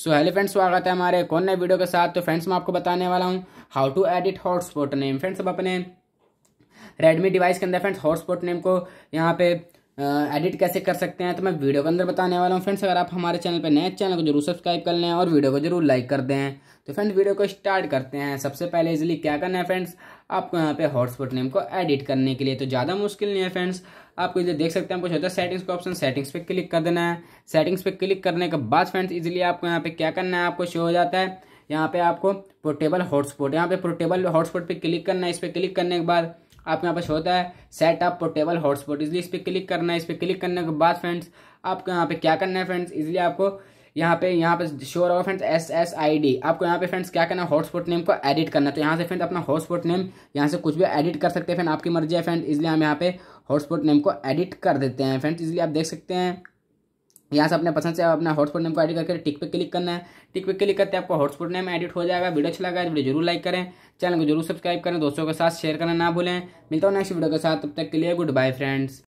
so hello friends स्वागत है हमारे कौन नए वीडियो के साथ तो फ्रेंड्स मैं आपको बताने वाला हूँ how to edit hotspot name friends अब अपने रेडमी डिवाइस के अंदर फ्रेंड्स हॉटस्पॉट नेम को यहाँ पे एडिट कैसे कर सकते हैं तो मैं वीडियो के अंदर बताने वाला हूँ फ्रेंड्स अगर आप हमारे चैनल पर नए चैनल को जरूर सब्सक्राइब कर लें और वीडियो को जरूर लाइक कर दें तो फ्रेंड्स वीडियो को स्टार्ट करते हैं सबसे पहले इजिली क्या करना है फ्रेंड्स आपको यहाँ पे हॉटस्पॉट नेम को एडिट करने के लिए तो ज़्यादा मुश्किल नहीं है फ्रेंड्स आपको इधर देख सकते हैं कुछ होता है सेटिंग्स का ऑप्शन सेटिंग्स पर क्लिक कर देना है सेटिंग्स पर क्लिक करने के बाद फ्रेंड्स इजिली आपको यहाँ पे क्या करना है आपको शो हो जाता है यहाँ पे आपको पोर्टेबल हॉटस्पॉट यहाँ पे पोर्टेबल हॉटस्पॉट पे क्लिक करना है इस पर क्लिक करने के बाद आपके यहाँ पर होता है सेटअप पोर्टेबल हॉटस्पॉट इसलिए इस पर क्लिक करना है इस पर क्लिक करने के बाद फ्रेंड्स आपको यहाँ पे क्या करना है फ्रेंड्स इसलिए आपको यहाँ पे यहाँ पे शोर होगा friends S S I D आपको यहाँ पे फ्रेंड्स क्या करना है हॉटस्पॉट नेम को एडिट करना है तो यहाँ से फ्रेंड अपना हॉटस्पॉट नेम यहाँ से कुछ भी एडिट कर सकते हैं फ्रेंड आपकी मर्जी है फ्रेंड इसलिए हम यहाँ पे हॉटस्पॉट नेम को एडिट कर देते हैं फ्रेंड्स इसलिए आप देख सकते हैं यहाँ से अपने पसंद से अपना हॉटस्पॉट नेम को एडिट करके टिक पे क्लिक करना है टिक पे क्लिक करते आपको हॉटस्पॉट नेम एडिट हो जाएगा वीडियो अच्छा लगा तो वीडियो जरूर लाइक करें चैनल को जरूर सब्सक्राइब करें दोस्तों के साथ शेयर करना ना भूलें मिलता हूँ नेक्स्ट वीडियो के साथ तब तक के लिए गुड बाय फ्रेंड्स